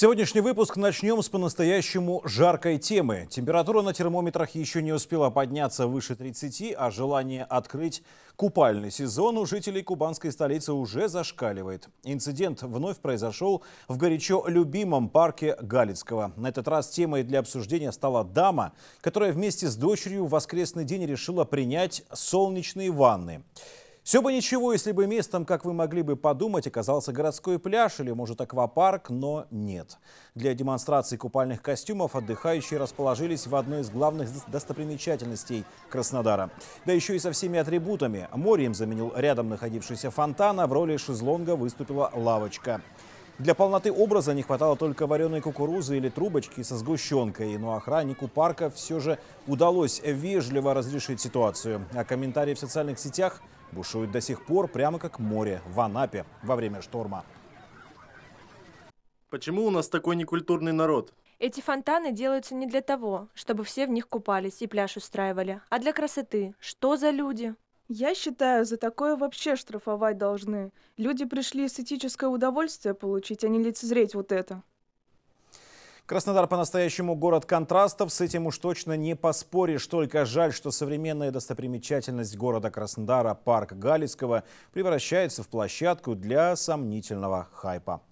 Сегодняшний выпуск начнем с по-настоящему жаркой темы. Температура на термометрах еще не успела подняться выше 30, а желание открыть купальный сезон у жителей кубанской столицы уже зашкаливает. Инцидент вновь произошел в горячо любимом парке Галицкого. На этот раз темой для обсуждения стала дама, которая вместе с дочерью в воскресный день решила принять солнечные ванны. Все бы ничего, если бы местом, как вы могли бы подумать, оказался городской пляж или, может, аквапарк, но нет. Для демонстрации купальных костюмов отдыхающие расположились в одной из главных достопримечательностей Краснодара. Да еще и со всеми атрибутами. Морем заменил рядом находившийся фонтан, а в роли шезлонга выступила лавочка. Для полноты образа не хватало только вареной кукурузы или трубочки со сгущенкой, но охраннику парка все же удалось вежливо разрешить ситуацию. А комментарии в социальных сетях бушуют до сих пор, прямо как море в Анапе во время шторма. Почему у нас такой некультурный народ? Эти фонтаны делаются не для того, чтобы все в них купались и пляж устраивали, а для красоты. Что за люди? Я считаю, за такое вообще штрафовать должны. Люди пришли эстетическое удовольствие получить, а не лицезреть вот это. Краснодар по-настоящему город контрастов, с этим уж точно не поспоришь. Только жаль, что современная достопримечательность города Краснодара, парк Галицкого, превращается в площадку для сомнительного хайпа.